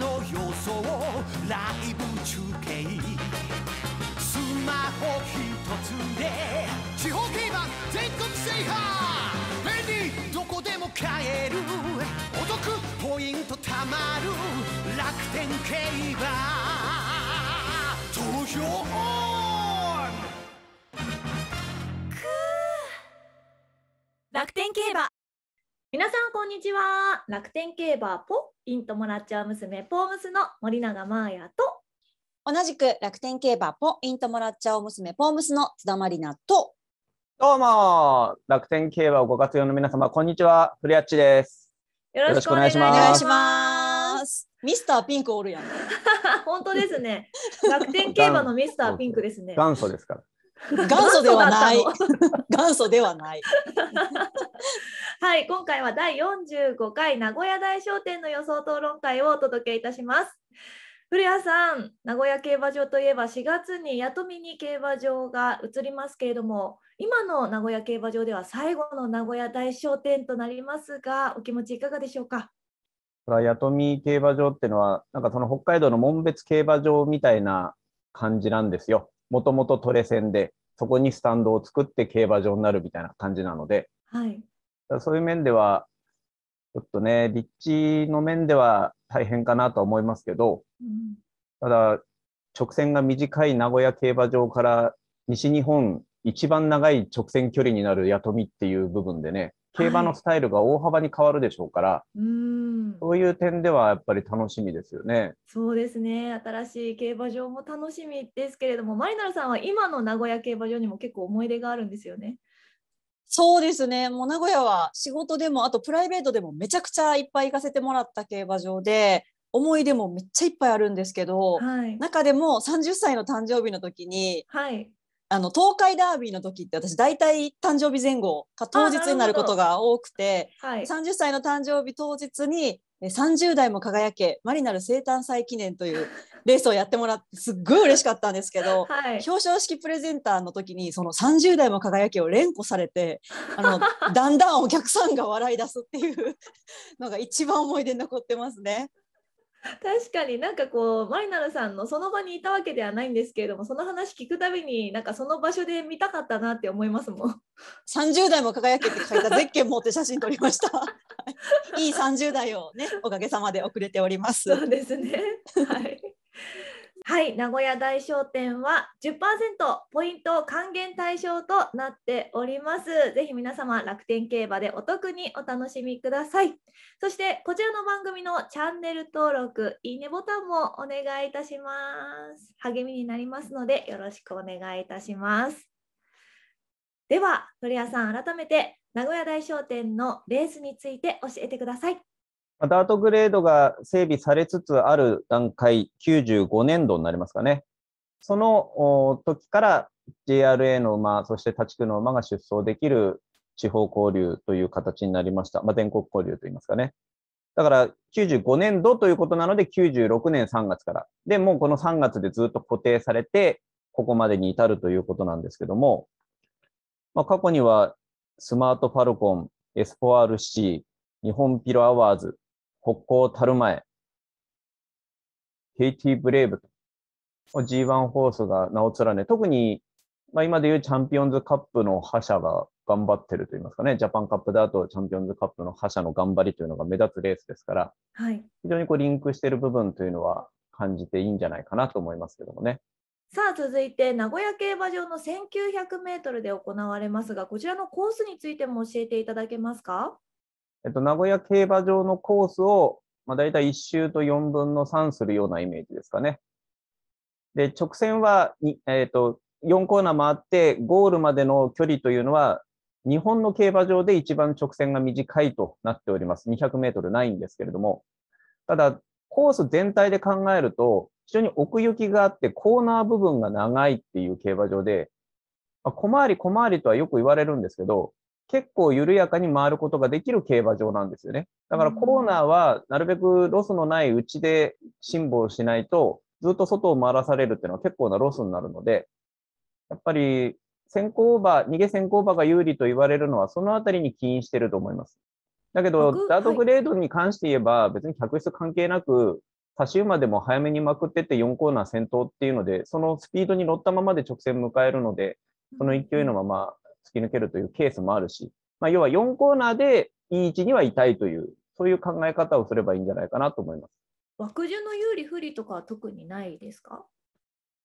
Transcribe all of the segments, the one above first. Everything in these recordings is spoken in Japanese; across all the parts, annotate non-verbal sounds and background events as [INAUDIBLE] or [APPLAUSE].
の様相ライブ中継スマホ一つで地方競馬全国制覇便利どこでも買えるお得ポイントたまる楽天競馬投票楽天競馬皆さんこんにちは楽天競馬ポイントもらっちゃう娘ポームスの森永真彩と同じく楽天競馬ポイントもらっちゃう娘ポームスの津田まりなとどうも楽天競馬をご活用の皆様こんにちはフリアッチですよろしくお願いしますミスターピンクおるやん [LAUGHS] 本当ですね楽天競馬のミスターピンクですね元祖ですから元祖ではない。元祖 [LAUGHS] ではない。[LAUGHS] はい、今回は第45回名古屋大商店の予想討論会をお届けいたします。古谷さん、名古屋競馬場といえば4月に雇みに競馬場が移りますけれども、今の名古屋競馬場では最後の名古屋大商店となりますが、お気持ちいかがでしょうか。八富競馬場っていうのは、なんかその北海道の紋別競馬場みたいな感じなんですよ。もともとトレセンで。そこにスタンドを作って競馬場になるみたいな感じなので、はい、そういう面では、ちょっとね、立地の面では大変かなとは思いますけど、うん、ただ、直線が短い名古屋競馬場から西日本一番長い直線距離になる弥富っていう部分でね、競馬のスタイルが大幅に変わるでしょうから、はい、うんそういう点ではやっぱり楽しみですよね。そうですね新しい競馬場も楽しみですけれどもマリナルさんは今の名古屋競馬場にも結構思い出があるんですよね。そうですねもう名古屋は仕事でもあとプライベートでもめちゃくちゃいっぱい行かせてもらった競馬場で思い出もめっちゃいっぱいあるんですけど、はい、中でも30歳の誕生日の時に、はい、あの東海ダービーの時って私大体誕生日前後か当日になることが多くて、はい、30歳の誕生日当日に30代も輝けマリナル生誕祭記念という [LAUGHS] レースをやってもらってすっごい嬉しかったんですけど、はい、表彰式プレゼンターの時にその30代も輝けを連呼されてあの [LAUGHS] だんだんお客さんが笑い出すっていうのが一番思い出に残ってますね。[LAUGHS] 確かになんかこうマリナルさんのその場にいたわけではないんですけれどもその話聞くたびになんかその場所で見たかったなって思いますもん30代も輝けて書いたゼッケン持って写真撮りました [LAUGHS] いい30代をねおかげさまで遅れておりますそうですねはいはい、名古屋大商店は10%ポイント還元対象となっております。ぜひ皆様楽天競馬でお得にお楽しみください。そしてこちらの番組のチャンネル登録、いいねボタンもお願いいたします。励みになりますのでよろしくお願いいたします。では、鳥屋さん改めて名古屋大商店のレースについて教えてください。ダートグレードが整備されつつある段階、95年度になりますかね。その時から JRA の馬、そして他地区の馬が出走できる地方交流という形になりました。まあ、全国交流といいますかね。だから95年度ということなので96年3月から。で、もうこの3月でずっと固定されて、ここまでに至るということなんですけども、まあ、過去にはスマートファルコン、エス RC、日本ピロアワーズ、北高たる前、ケイティ・ブレイブと G1 ホースが名を連ね、特に、まあ、今でいうチャンピオンズカップの覇者が頑張ってると言いますかね、ジャパンカップだとチャンピオンズカップの覇者の頑張りというのが目立つレースですから、はい、非常にこうリンクしている部分というのは感じていいんじゃないかなと思いますけどもね。さあ続いて名古屋競馬場の1900メートルで行われますが、こちらのコースについても教えていただけますか。えっと、名古屋競馬場のコースを、まあ、大体1周と4分の3するようなイメージですかね。で、直線は、えっと、4コーナー回って、ゴールまでの距離というのは、日本の競馬場で一番直線が短いとなっております。200メートルないんですけれども、ただ、コース全体で考えると、非常に奥行きがあって、コーナー部分が長いっていう競馬場で、まあ、小回り小回りとはよく言われるんですけど、結構緩やかに回ることができる競馬場なんですよね。だからコロナはなるべくロスのないうちで辛抱しないと、ずっと外を回らされるっていうのは結構なロスになるので、やっぱり先行馬、逃げ先行馬が有利と言われるのはそのあたりに起因してると思います。だけど、ダートグレードに関して言えば、別に客室関係なく、差し馬でも早めにまくってって4コーナー先頭っていうので、そのスピードに乗ったままで直線迎えるので、その勢いのまま突き抜けるというケースもあるし、まあ、要は4コーナーでいい位置にはいたいという、そういう考え方をすればいいんじゃないかなと思います。枠順の有利不利とかは特にないですか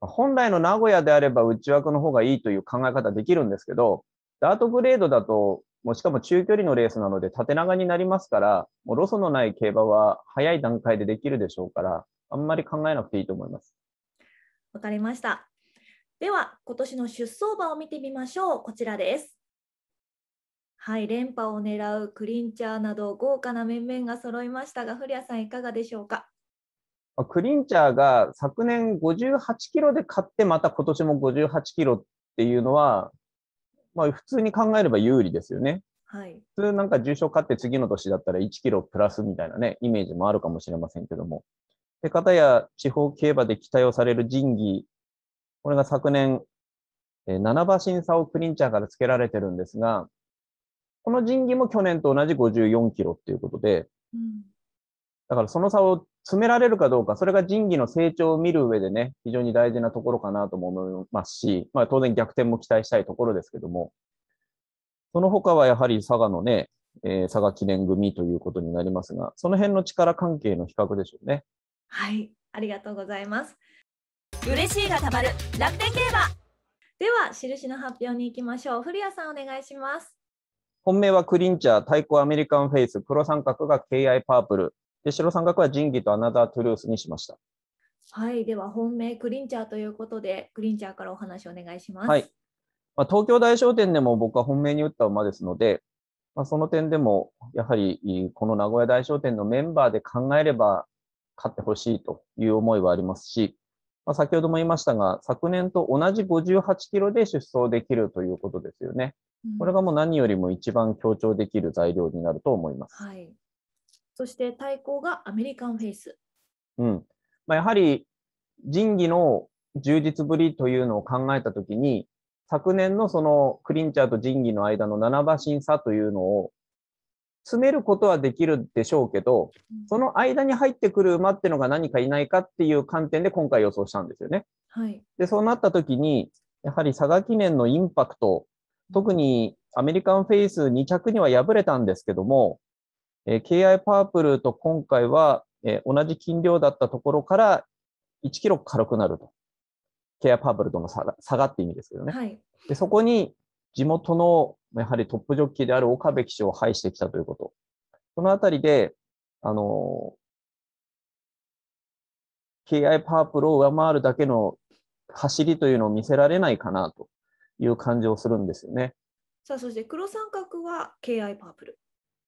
本来の名古屋であれば内枠の方がいいという考え方できるんですけど、ダートグレードだと、もうしかも中距離のレースなので縦長になりますから、もうロスのない競馬は早い段階でできるでしょうから、あんまり考えなくていいと思います。わかりました。では、今年の出走馬を見てみましょう。こちらです。はい、連覇を狙うクリンチャーなど豪華な面々が揃いましたが、古谷さんいかがでしょうか。クリンチャーが昨年58キロで勝って、また今年も58キロっていうのは、まあ、普通に考えれば有利ですよね。はい、普通なんか重賞勝って次の年だったら1キロプラスみたいなね、イメージもあるかもしれませんけども。で、かや地方競馬で期待をされる仁義これが昨年、え7馬身差をクリンチャーから付けられてるんですが、この仁義も去年と同じ54キロっていうことで、うん、だからその差を詰められるかどうか、それが仁義の成長を見る上でね、非常に大事なところかなとも思いますし、まあ、当然逆転も期待したいところですけども、その他はやはり佐賀のね、えー、佐賀記念組ということになりますが、その辺の力関係の比較でしょうね。はい、ありがとうございます。嬉しいがたまる楽天競馬では印の発表に行きましょう古谷さんお願いします本命はクリンチャー対抗アメリカンフェイス黒三角が KI パープルで白三角は仁義とアナザートゥルースにしましたはいでは本命クリンチャーということでクリンチャーからお話をお願いします、はい、まあ、東京大商店でも僕は本命に打った馬ですので、まあ、その点でも、やはりこの名古屋大商店のメンバーで考えれば勝ってほしいという思いはありますし、まあ、先ほども言いましたが、昨年と同じ58キロで出走できるということですよね。これがもう何よりも一番強調できる材料になると思います。はい、そして対抗がアメリカンフェイス。うんまあ、やはり仁義の充実ぶりというのを考えたときに、昨年のそのクリンチャーと仁義の間の7馬身差というのを詰めることはできるでしょうけど、その間に入ってくる馬ってのが何かいないかっていう観点で今回予想したんですよね。はい、でそうなった時に、やはり佐賀記念のインパクト、特にアメリカンフェイス2着には敗れたんですけども、えー、KI パープルと今回は、えー、同じ斤量だったところから1キロ軽くなると。KI パープルとの差が差がって意味ですけどね。はい、でそこに地元のやはりトップジョッキーである岡部騎手を配してきたということ。そのあたりで、あの、KI パープルを上回るだけの走りというのを見せられないかなという感じをするんですよね。さあ、そして黒三角は KI パープル。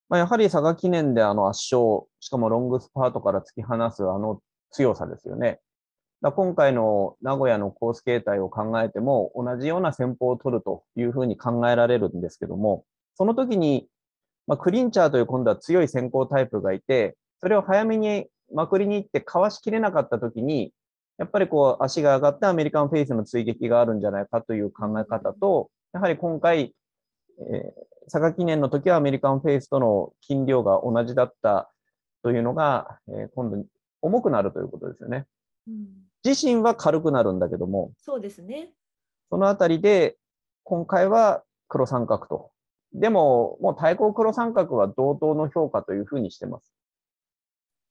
まあ、やはり佐賀記念であの圧勝、しかもロングスパートから突き放すあの強さですよね。だ今回の名古屋のコース形態を考えても、同じような戦法を取るというふうに考えられるんですけども、その時に、まあ、クリンチャーという今度は強い先行タイプがいて、それを早めにまくりに行ってかわしきれなかった時に、やっぱりこう足が上がってアメリカンフェイスの追撃があるんじゃないかという考え方と、やはり今回、えー、佐賀記念の時はアメリカンフェイスとの金量が同じだったというのが、えー、今度重くなるということですよね。うん自身は軽くなるんだけども、そうですね。そのあたりで、今回は黒三角と。でも、もう対抗黒三角は同等の評価というふうにしてます。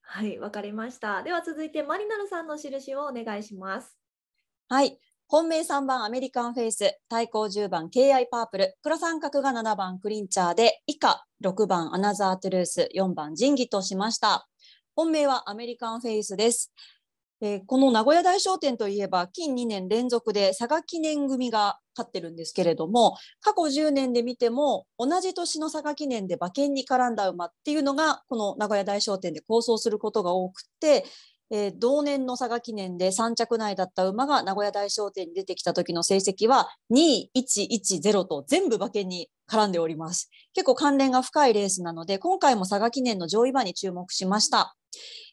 はい、わかりました。では続いて、マリナルさんの印をお願いします。はい、本命3番アメリカンフェイス、対抗10番 KI パープル、黒三角が7番クリンチャーで、以下6番アナザートゥルース、4番仁義としました。本命はアメリカンフェイスです。えー、この名古屋大商店といえば近2年連続で佐賀記念組が勝ってるんですけれども過去10年で見ても同じ年の佐賀記念で馬券に絡んだ馬っていうのがこの名古屋大商店で構想することが多くてえー、同年の佐賀記念で3着内だった馬が名古屋大商店に出てきた時の成績は2110と全部馬券に絡んでおります。結構関連が深いレースなので、今回も佐賀記念の上位馬に注目しました。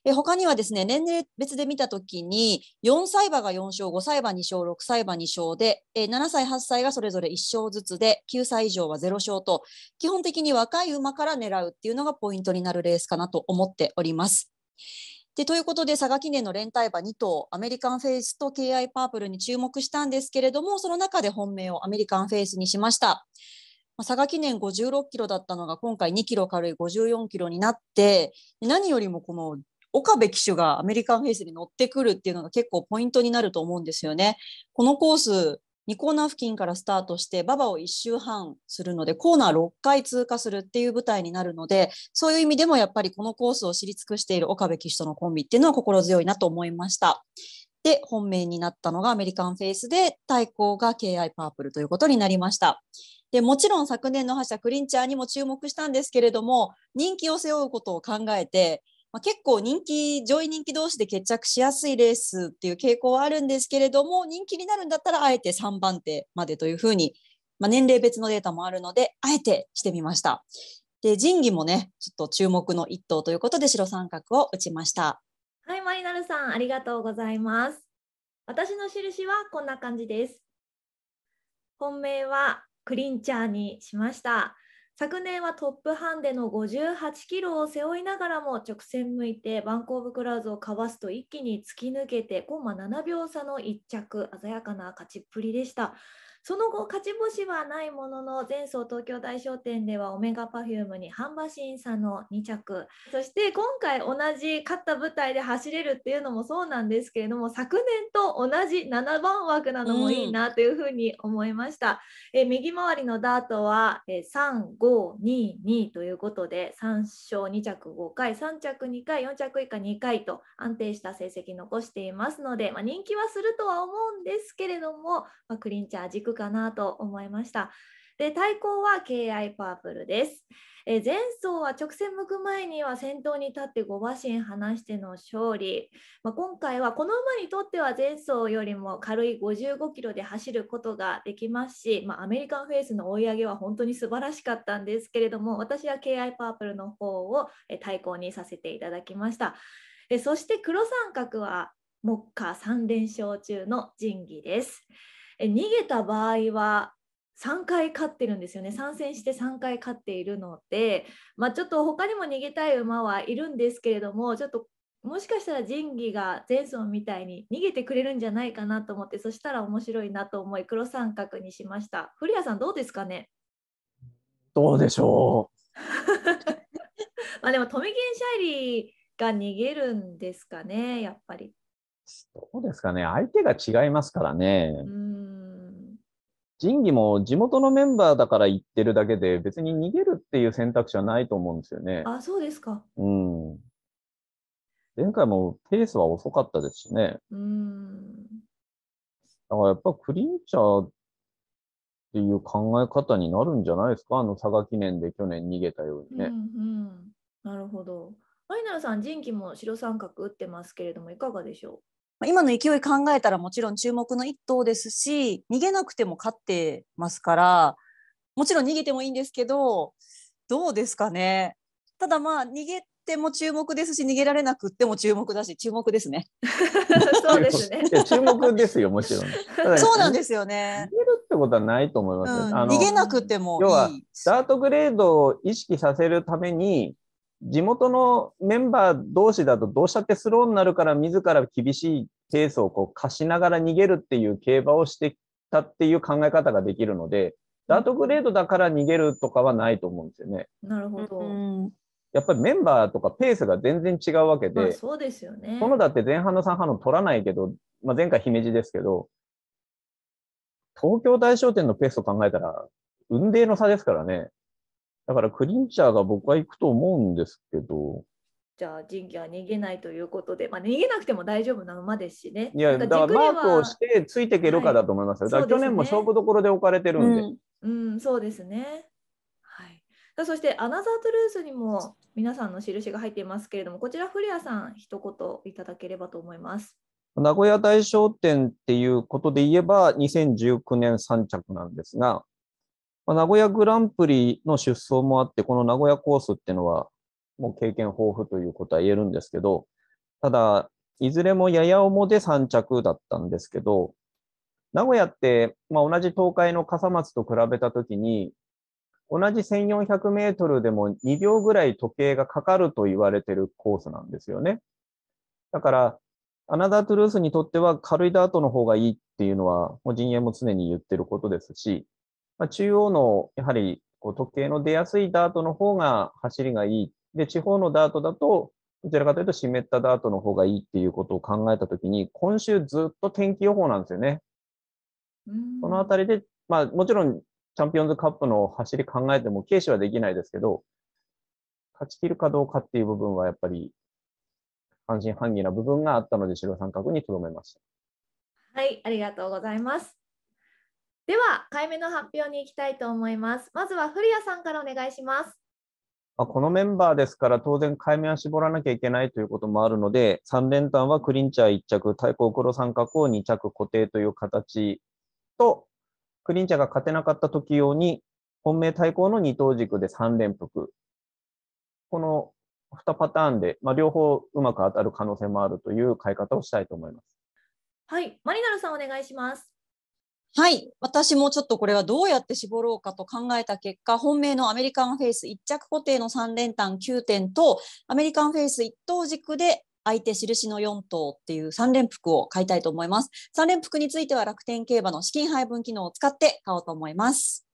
え他にはですね、年齢別で見た時に、4歳馬が4勝、5歳馬2勝、6歳馬2勝で、え7歳、8歳がそれぞれ1勝ずつで、9歳以上は0勝と、基本的に若い馬から狙うっていうのがポイントになるレースかなと思っております。でということで佐賀記念の連帯馬2頭アメリカンフェイスと KI パープルに注目したんですけれどもその中で本命をアメリカンフェイスにしました。まあ、佐賀記念56キロだったのが今回2キロ軽い54キロになって何よりもこの岡部騎手がアメリカンフェイスに乗ってくるっていうのが結構ポイントになると思うんですよね。このコース2コーナー付近からスタートして馬場を1周半するのでコーナー6回通過するっていう舞台になるのでそういう意味でもやっぱりこのコースを知り尽くしている岡部騎手とのコンビっていうのは心強いなと思いました。で本命になったのがアメリカンフェイスで対抗が KI パープルということになりました。でもちろん昨年の覇者クリンチャーにも注目したんですけれども人気を背負うことを考えてまあ、結構人気上位人気同士で決着しやすいレースっていう傾向はあるんですけれども人気になるんだったらあえて3番手までというふうに、まあ、年齢別のデータもあるのであえてしてみました。で仁義もねちょっと注目の一頭ということで白三角を打ちました。はいマリナルさんありがとうございます。私の印はこんな感じです。本命はクリンチャーにしました。昨年はトップハンデの58キロを背負いながらも直線向いてバンコーブクラウズをかわすと一気に突き抜けてコンマ7秒差の1着鮮やかな勝ちっぷりでしたその後、勝ち星はないものの、前走東京大商店ではオメガパフュームに半馬身差の2着、そして今回同じ勝った舞台で走れるっていうのもそうなんですけれども、昨年と同じ7番枠なのもいいなというふうに思いました。うん、え右回りのダートは、3、5、2、2ということで、3勝2着5回、3着2回、4着以下2回と安定した成績残していますので、まあ、人気はするとは思うんですけれども、まあ、クリンチャー軸かなと思いました。で対抗は KI パープルです。え前走は直線向く前には先頭に立って5馬身離しての勝利、まあ、今回はこの馬にとっては前走よりも軽い55キロで走ることができますし、まあ、アメリカンフェイスの追い上げは本当に素晴らしかったんですけれども私は KI パープルの方を対抗にさせていただきましたそして黒三角は目下3連勝中の仁義です。え逃げた場合は3回勝ってるんですよね参戦して3回勝っているので、まあ、ちょっと他にも逃げたい馬はいるんですけれどもちょっともしかしたら仁義が前走みたいに逃げてくれるんじゃないかなと思ってそしたら面白いなと思い黒三角にしました古谷さんどうですかねどうでしょう [LAUGHS] まあでもトミケンシャイリーが逃げるんですかねやっぱりどうですかね相手が違いますからね、仁義も地元のメンバーだから行ってるだけで、別に逃げるっていう選択肢はないと思うんですよね。あ、そうですか。うん。前回もペースは遅かったですしね。うん。だからやっぱクリンチャーっていう考え方になるんじゃないですか、あの佐賀記念で去年逃げたようにね。うん、うん、なるほど。ファイナルさん、仁義も白三角打ってますけれども、いかがでしょう今の勢い考えたらもちろん注目の一頭ですし逃げなくても勝ってますからもちろん逃げてもいいんですけどどうですかねただまあ逃げても注目ですし逃げられなくても注目だし注目ですね [LAUGHS] そうですね注目ですよもちろん、そうなんですよね逃げるってことはないと思います、うん、逃げなくてもいいダートグレードを意識させるために地元のメンバー同士だとどうしたってスローになるから自ら厳しいペースをこう貸しながら逃げるっていう競馬をしてきたっていう考え方ができるのでダートグレードだから逃げるとかはないと思うんですよね。なるほど、うんやっぱりメンバーとかペースが全然違うわけで、まあ、そうですよね。園田って前半の3半の取らないけど、まあ、前回姫路ですけど、東京大賞店のペースを考えたら、運命の差ですからね。だからクリンチャーが僕は行くと思うんですけど。じゃあ人気は逃げないということで、まあ、逃げなくても大丈夫な馬ですしね。いやだからマークをしてついていけるかだと思います、はい、去年も勝負どころで置かれてるんで。うん、うん、そうですね。はい、そしてアナザートゥルースにも皆さんの印が入っていますけれども、こちら古谷さん一言いただければと思います。名古屋大商店っていうことで言えば、2019年3着なんですが、まあ、名古屋グランプリの出走もあって、この名古屋コースっていうのは、もう経験豊富ということは言えるんですけど、ただ、いずれもやや重で3着だったんですけど、名古屋って、まあ、同じ東海の笠松と比べたときに、同じ1400メートルでも2秒ぐらい時計がかかると言われてるコースなんですよね。だから、アナダートゥルースにとっては軽いダートの方がいいっていうのは、もう陣営も常に言ってることですし、まあ、中央のやはりこう時計の出やすいダートの方が走りがいい。で、地方のダートだと、どちらかというと湿ったダートの方がいいっていうことを考えたときに、今週ずっと天気予報なんですよね。そのあたりで、まあもちろんチャンピオンズカップの走り考えても軽視はできないですけど、勝ち切るかどうかっていう部分はやっぱり半信半疑な部分があったので、白三角にとどめました。はい、ありがとうございます。では、回目の発表に行きたいと思います。まずは古谷さんからお願いします。あ、このメンバーですから、当然、解明は絞らなきゃいけないということもあるので、3連単はクリンチャー1着、対抗黒三角を2着固定という形と、クリンチャーが勝てなかった時用に、本命対抗の二等軸で3連複。この2パターンで、まあ、両方うまく当たる可能性もあるという買い方をしたいと思います。はい、マリナルさんお願いします。はい、私もちょっとこれはどうやって絞ろうかと考えた結果、本命のアメリカンフェイス1着固定の3連単9点と、アメリカンフェイス1等軸で相手印の4頭っていう3連服を買いたいと思います。3連服については楽天競馬の資金配分機能を使って買おうと思います。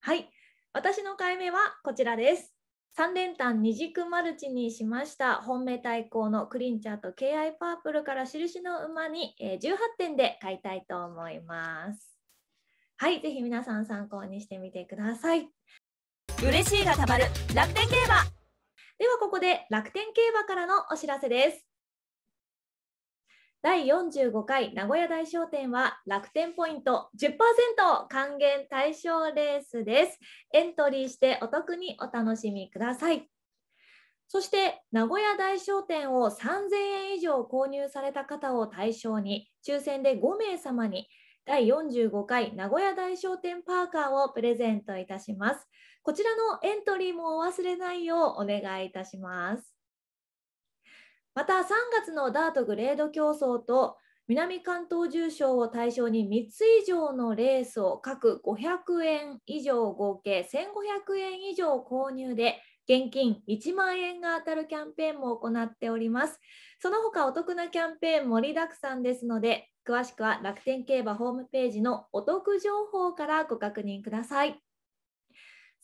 はい、私の買い目はこちらです。3連単二軸マルチにしました本命対抗のクリンチャーと KI パープルから印の馬に18点で買いたいと思いますはいぜひ皆さん参考にしてみてください嬉しいがたまる楽天競馬ではここで楽天競馬からのお知らせです第45回名古屋大商店は楽天ポイント10%還元対象レースです。エントリーしてお得にお楽しみください。そして名古屋大商店を3000円以上購入された方を対象に抽選で5名様に第45回名古屋大商店パーカーをプレゼントいたします。こちらのエントリーもお忘れないようお願いいたします。また3月のダートグレード競争と南関東重賞を対象に3つ以上のレースを各500円以上合計1500円以上購入で現金1万円が当たるキャンペーンも行っております。その他お得なキャンペーン盛りだくさんですので、詳しくは楽天競馬ホームページのお得情報からご確認ください。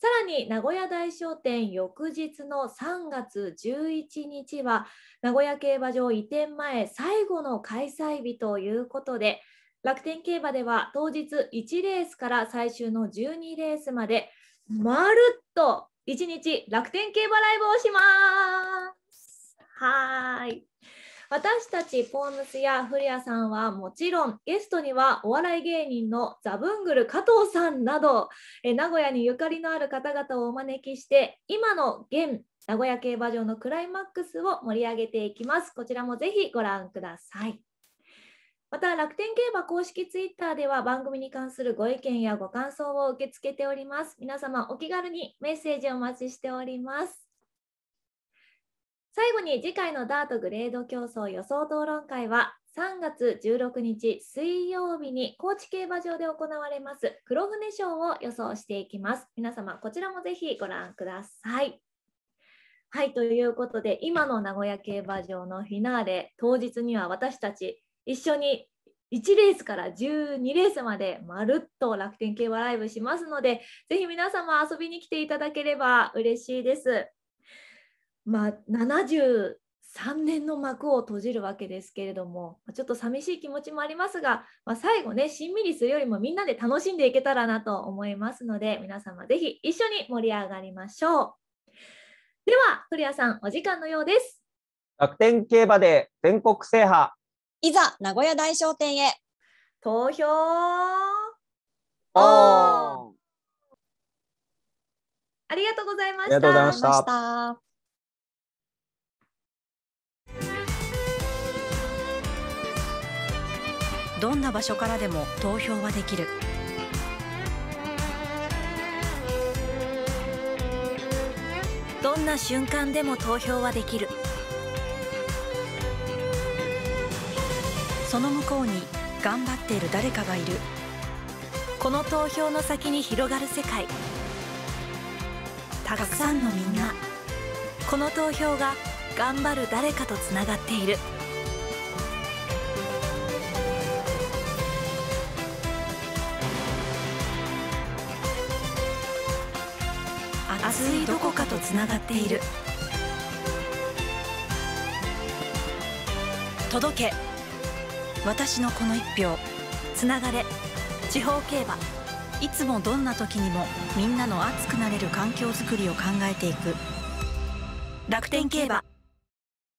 さらに名古屋大商店翌日の3月11日は名古屋競馬場移転前最後の開催日ということで楽天競馬では当日1レースから最終の12レースまでまるっと1日楽天競馬ライブをします。はい。私たちポームスやフリアさんはもちろんゲストにはお笑い芸人のザブングル加藤さんなどえ名古屋にゆかりのある方々をお招きして今の現名古屋競馬場のクライマックスを盛り上げていきます。こちらもぜひご覧ください。また楽天競馬公式ツイッターでは番組に関するご意見やご感想を受け付けております。皆様お気軽にメッセージをお待ちしております。最後に次回のダートグレード競争予想討論会は3月16日水曜日に高知競馬場で行われます黒船賞を予想していきます。皆様こちらもぜひご覧ください。はい、ということで、今の名古屋競馬場のフィナーレ、当日には私たち一緒に1レースから12レースまでまるっと楽天競馬ライブしますので、ぜひ皆様遊びに来ていただければ嬉しいです。まあ、73年の幕を閉じるわけですけれどもちょっと寂しい気持ちもありますが、まあ、最後ねしんみりするよりもみんなで楽しんでいけたらなと思いますので皆様ぜひ一緒に盛り上がりましょうでは古谷さんお時間のようです楽天競馬で全国制覇いざ名古屋大商店へ投票ありがとうございました。どんな場所からでも投票はできるどんな瞬間でも投票はできるその向こうに頑張っている誰かがいるこの投票の先に広がる世界たくさんのみんなこの投票が頑張る誰かとつながっている。いどこかとつながっている届け私のこの一票つながれ地方競馬いつもどんな時にもみんなの熱くなれる環境づくりを考えていく楽天競馬